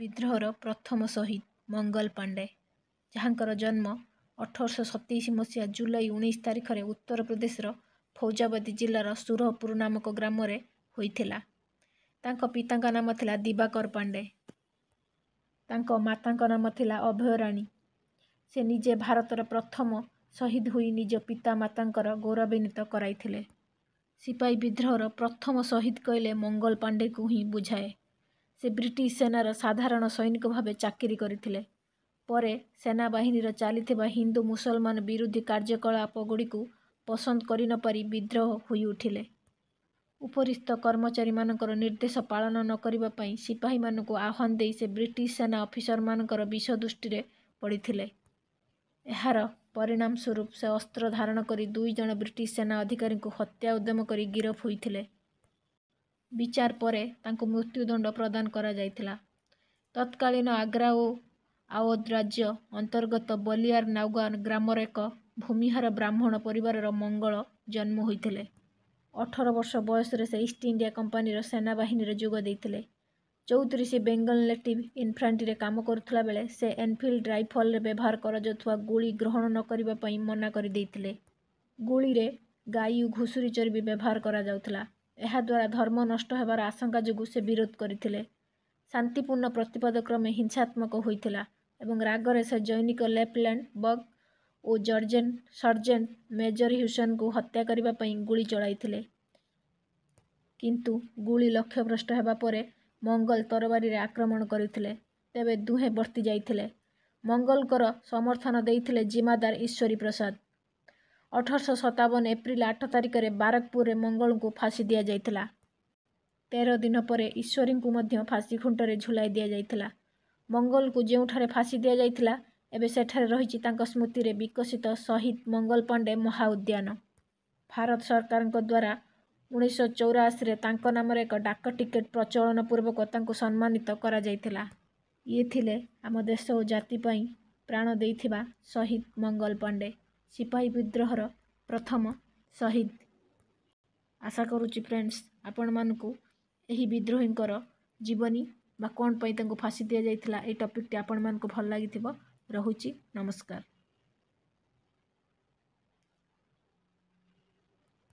ବିଦ୍ରୋହର ପ୍ରଥମ ସହିଦ ମଙ୍ଗଲ ପାଣ୍ଡେ ଯାହାଙ୍କର ଜନ୍ମ ଅଠରଶହ ସତେଇଶ ମସିହା ଜୁଲାଇ ଉଣେଇଶ ତାରିଖରେ ଉତ୍ତରପ୍ରଦେଶର ଫୌଜାବାଦୀ ଜିଲ୍ଲାର ସୁରହପୁର ନାମକ ଗ୍ରାମରେ ହୋଇଥିଲା ତାଙ୍କ ପିତାଙ୍କ ନାମ ଥିଲା ଦିବାକର ପାଣ୍ଡେ ତାଙ୍କ ମାତାଙ୍କ ନାମ ଥିଲା ଅଭୟରାଣୀ ସେ ନିଜେ ଭାରତର ପ୍ରଥମ ଶହୀଦ ହୋଇ ନିଜ ପିତାମାତାଙ୍କର ଗୌରବାନ୍ୱିତ କରାଇଥିଲେ ସିପାହୀ ବିଦ୍ରୋହର ପ୍ରଥମ ଶହୀଦ କହିଲେ ମଙ୍ଗଲ ପାଣ୍ଡେକୁ ହିଁ ବୁଝାଏ ସେ ବ୍ରିଟିଶ ସେନାର ସାଧାରଣ ସୈନିକ ଭାବେ ଚାକିରି କରିଥିଲେ ପରେ ସେନାବାହିନୀର ଚାଲିଥିବା ହିନ୍ଦୁ ମୁସଲମାନ ବିରୋଧୀ କାର୍ଯ୍ୟକଳାପ ଗୁଡ଼ିକୁ ପସନ୍ଦ କରି ନ ପାରି ବିଦ୍ରୋହ ହୋଇଉଠିଲେ ଉପରିସ୍ଥ କର୍ମଚାରୀମାନଙ୍କର ନିର୍ଦ୍ଦେଶ ପାଳନ ନ କରିବା ପାଇଁ ସିପାହୀମାନଙ୍କୁ ଆହ୍ୱାନ ଦେଇ ସେ ବ୍ରିଟିଶ ସେନା ଅଫିସରମାନଙ୍କର ବିଷ ଦୃଷ୍ଟିରେ ପଡ଼ିଥିଲେ ଏହାର ପରିଣାମ ସ୍ୱରୂପ ସେ ଅସ୍ତ୍ର ଧାରଣ କରି ଦୁଇ ଜଣ ବ୍ରିଟିଶ ସେନା ଅଧିକାରୀଙ୍କୁ ହତ୍ୟା ଉଦ୍ୟମ କରି ଗିରଫ ହୋଇଥିଲେ ବିଚାର ପରେ ତାଙ୍କୁ ମୃତ୍ୟୁଦଣ୍ଡ ପ୍ରଦାନ କରାଯାଇଥିଲା ତତ୍କାଳୀନ ଆଗ୍ରା ଓ ଆଓଧ ରାଜ୍ୟ ଅନ୍ତର୍ଗତ ବଲିଆର ନାଉଗାନ ଗ୍ରାମର ଏକ ଭୂମିହାର ବ୍ରାହ୍ମଣ ପରିବାରର ମଙ୍ଗଳ ଜନ୍ମ ହୋଇଥିଲେ ଅଠର ବର୍ଷ ବୟସରେ ସେ ଇଷ୍ଟ ଇଣ୍ଡିଆ କମ୍ପାନୀର ସେନାବାହିନୀରେ ଯୋଗ ଦେଇଥିଲେ ଚଉତିରିଶ ବେଙ୍ଗଲ ନେଟିଭ୍ ଇନଫ୍ରାଣ୍ଟ୍ରିରେ କାମ କରୁଥିଲା ବେଳେ ସେ ଏନଫିଲ୍ଡ ରାଇଫଲରେ ବ୍ୟବହାର କରାଯାଉଥିବା ଗୁଳି ଗ୍ରହଣ ନ କରିବା ପାଇଁ ମନା କରିଦେଇଥିଲେ ଗୁଳିରେ ଗାଈ ଓ ଘୁଷୁରୀ ଚର୍ବି ବ୍ୟବହାର କରାଯାଉଥିଲା ଏହାଦ୍ୱାରା ଧର୍ମ ନଷ୍ଟ ହେବାର ଆଶଙ୍କା ଯୋଗୁଁ ସେ ବିରୋଧ କରିଥିଲେ ଶାନ୍ତିପୂର୍ଣ୍ଣ ପ୍ରତିପଦ କ୍ରମେ ହିଂସାତ୍ମକ ହୋଇଥିଲା ଏବଂ ରାଗରେ ସେ ଜୈନିକ ଲେପଲ୍ୟାଣ୍ଡ ବଗ୍ ଓ ଜର୍ଜେନ୍ ସର୍ଜେନ୍ ମେଜର ହ୍ୟୁସନ୍ଙ୍କୁ ହତ୍ୟା କରିବା ପାଇଁ ଗୁଳି ଚଳାଇଥିଲେ କିନ୍ତୁ ଗୁଳି ଲକ୍ଷ୍ୟଭ୍ରଷ୍ଟ ହେବା ପରେ ମଙ୍ଗଲ ତରବାରୀରେ ଆକ୍ରମଣ କରିଥିଲେ ତେବେ ଦୁହେଁ ବର୍ତ୍ତି ଯାଇଥିଲେ ମଙ୍ଗଲଙ୍କର ସମର୍ଥନ ଦେଇଥିଲେ ଜିମାଦାର ଈଶ୍ୱରୀ ପ୍ରସାଦ ଅଠରଶହ ସତାବନ ଏପ୍ରିଲ ଆଠ ତାରିଖରେ ବାରକପୁରରେ ମଙ୍ଗଳଙ୍କୁ ଫାଶୀ ଦିଆଯାଇଥିଲା ତେର ଦିନ ପରେ ଈଶ୍ୱରୀଙ୍କୁ ମଧ୍ୟ ଫାଶୀ ଖୁଣ୍ଟରେ ଝୁଲାଇ ଦିଆଯାଇଥିଲା ମଙ୍ଗଲଙ୍କୁ ଯେଉଁଠାରେ ଫାଶୀ ଦିଆଯାଇଥିଲା ଏବେ ସେଠାରେ ରହିଛି ତାଙ୍କ ସ୍ମୃତିରେ ବିକଶିତ ଶହୀଦ ମଙ୍ଗଲ ପାଣ୍ଡେ ମହା ଉଦ୍ୟାନ ଭାରତ ସରକାରଙ୍କ ଦ୍ୱାରା ଉଣେଇଶହ ଚଉରାଅଶୀରେ ତାଙ୍କ ନାମରେ ଏକ ଡାକ ଟିକେଟ୍ ପ୍ରଚଳନ ପୂର୍ବକ ତାଙ୍କୁ ସମ୍ମାନିତ କରାଯାଇଥିଲା ଇଏ ଥିଲେ ଆମ ଦେଶ ଓ ଜାତି ପାଇଁ ପ୍ରାଣ ଦେଇଥିବା ଶହୀଦ ମଙ୍ଗଲ ପାଣ୍ଡେ ସିପାହୀ ବିଦ୍ରୋହର ପ୍ରଥମ ସହିଦ ଆଶା କରୁଛି ଫ୍ରେଣ୍ଡସ୍ ଆପଣମାନଙ୍କୁ ଏହି ବିଦ୍ରୋହୀଙ୍କର ଜୀବନୀ ବା କ'ଣ ପାଇଁ ତାଙ୍କୁ ଫାଶୀ ଦିଆଯାଇଥିଲା ଏଇ ଟପିକ୍ଟି ଆପଣମାନଙ୍କୁ ଭଲ ଲାଗିଥିବ ରହୁଛି ନମସ୍କାର